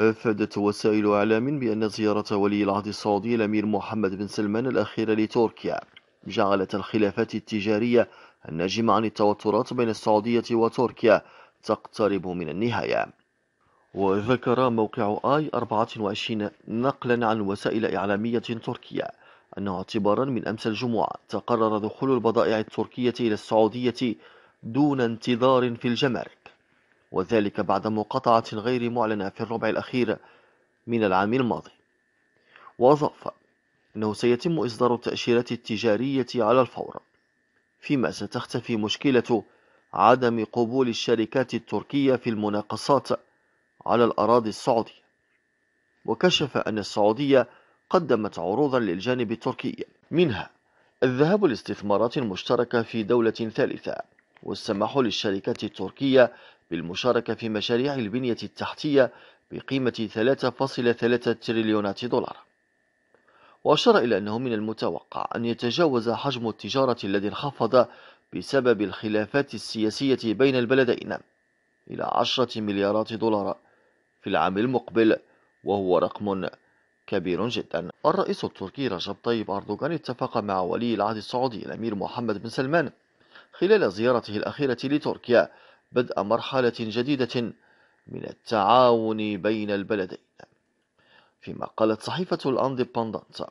أفادت وسائل إعلام بأن زيارة ولي العهد السعودي الأمير محمد بن سلمان الأخيرة لتركيا جعلت الخلافات التجارية الناجمة عن التوترات بين السعودية وتركيا تقترب من النهاية وذكر موقع آي 24 نقلا عن وسائل إعلامية تركية أنه اعتبارا من أمس الجمعة تقرر دخول البضائع التركية إلى السعودية دون انتظار في الجمارك وذلك بعد مقاطعة غير معلنة في الربع الأخير من العام الماضي وأضاف أنه سيتم إصدار التأشيرات التجارية على الفور فيما ستختفي مشكلة عدم قبول الشركات التركية في المناقصات على الأراضي السعودية وكشف أن السعودية قدمت عروضا للجانب التركي منها الذهاب لاستثمارات مشتركة في دولة ثالثة والسماح للشركات التركية بالمشاركة في مشاريع البنية التحتية بقيمة 3.3 تريليونات دولار وأشار إلى أنه من المتوقع أن يتجاوز حجم التجارة الذي انخفض بسبب الخلافات السياسية بين البلدين إلى 10 مليارات دولار في العام المقبل وهو رقم كبير جدا الرئيس التركي رجب طيب أردوغان اتفق مع ولي العهد السعودي الأمير محمد بن سلمان خلال زيارته الأخيرة لتركيا بدء مرحلة جديدة من التعاون بين البلدين فيما قالت صحيفة الأندبندنت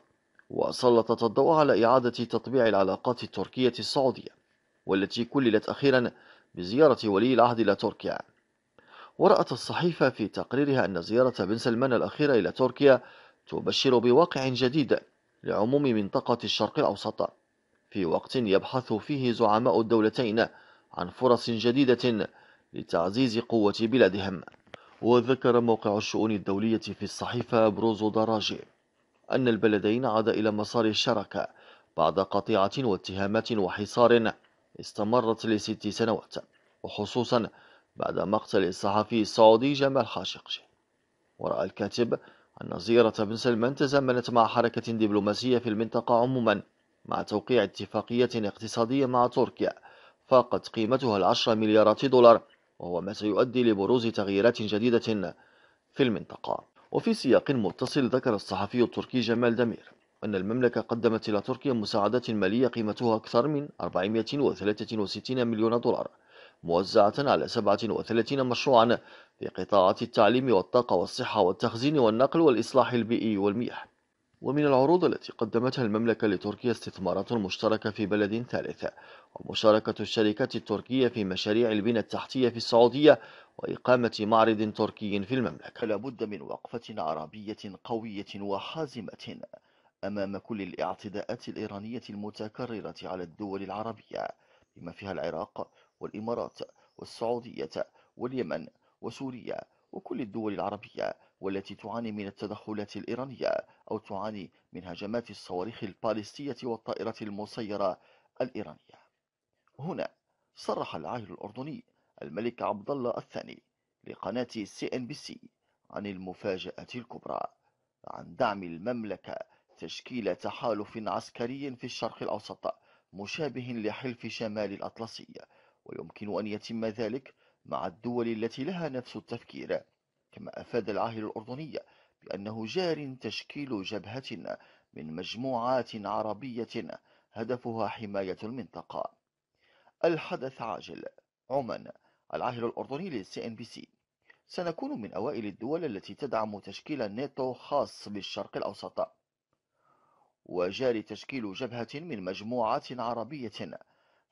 وسلطت الضوء على إعادة تطبيع العلاقات التركية السعودية والتي كللت أخيرا بزيارة ولي العهد إلى تركيا ورأت الصحيفة في تقريرها أن زيارة بن سلمان الأخيرة إلى تركيا تبشر بواقع جديد لعموم منطقة الشرق الأوسط في وقت يبحث فيه زعماء الدولتين عن فرص جديدة لتعزيز قوة بلادهم وذكر موقع الشؤون الدولية في الصحيفة بروزو دراجي أن البلدين عاد إلى مسار الشراكة بعد قطيعة واتهامات وحصار استمرت لست سنوات وخصوصا بعد مقتل الصحفي السعودي جمال خاشقجي ورأى الكاتب أن زيارة بن سلمان تزامنت مع حركة دبلوماسية في المنطقة عموما مع توقيع اتفاقية اقتصادية مع تركيا فاقت قيمتها العشر مليارات دولار وهو ما سيؤدي لبروز تغييرات جديدة في المنطقة وفي سياق متصل ذكر الصحفي التركي جمال دمير أن المملكة قدمت إلى تركيا مساعدات مالية قيمتها أكثر من 463 مليون دولار موزعة على 37 مشروعا في قطاعات التعليم والطاقة والصحة والتخزين والنقل والإصلاح البيئي والمياه ومن العروض التي قدمتها المملكة لتركيا استثمارات مشتركة في بلد ثالث ومشاركة الشركات التركية في مشاريع البنى التحتية في السعودية وإقامة معرض تركي في المملكة لا بد من وقفة عربية قوية وحازمة أمام كل الاعتداءات الإيرانية المتكررة على الدول العربية بما فيها العراق والإمارات والسعودية واليمن وسوريا وكل الدول العربية والتي تعاني من التدخلات الإيرانية أو تعاني من هجمات الصواريخ البالستية والطائرة المسيرة الإيرانية هنا صرح العاهل الأردني الملك عبد الله الثاني لقناة سي ان بي سي عن المفاجأة الكبرى عن دعم المملكة تشكيل تحالف عسكري في الشرق الأوسط مشابه لحلف شمال الأطلسي ويمكن أن يتم ذلك مع الدول التي لها نفس التفكير كما أفاد العاهل الأردني بأنه جار تشكيل جبهة من مجموعات عربية هدفها حماية المنطقة الحدث عاجل عمان العاهل الأردني للسي ان بي سي سنكون من أوائل الدول التي تدعم تشكيل الناتو خاص بالشرق الأوسط وجاري تشكيل جبهة من مجموعات عربية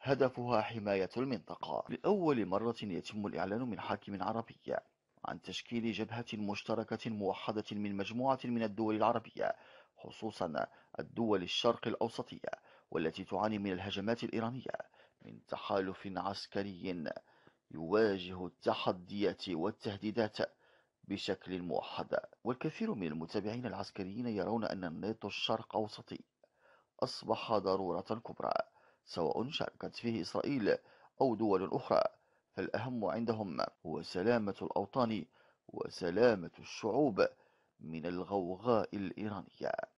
هدفها حماية المنطقة لأول مرة يتم الإعلان من حاكم عربي عن تشكيل جبهة مشتركة موحدة من مجموعة من الدول العربية خصوصا الدول الشرق الأوسطية والتي تعاني من الهجمات الإيرانية من تحالف عسكري يواجه التحديات والتهديدات بشكل موحد والكثير من المتابعين العسكريين يرون أن الناتو الشرق أوسطي أصبح ضرورة كبرى سواء شاركت فيه إسرائيل أو دول أخرى فالأهم عندهم هو سلامة الأوطان وسلامة الشعوب من الغوغاء الإيرانية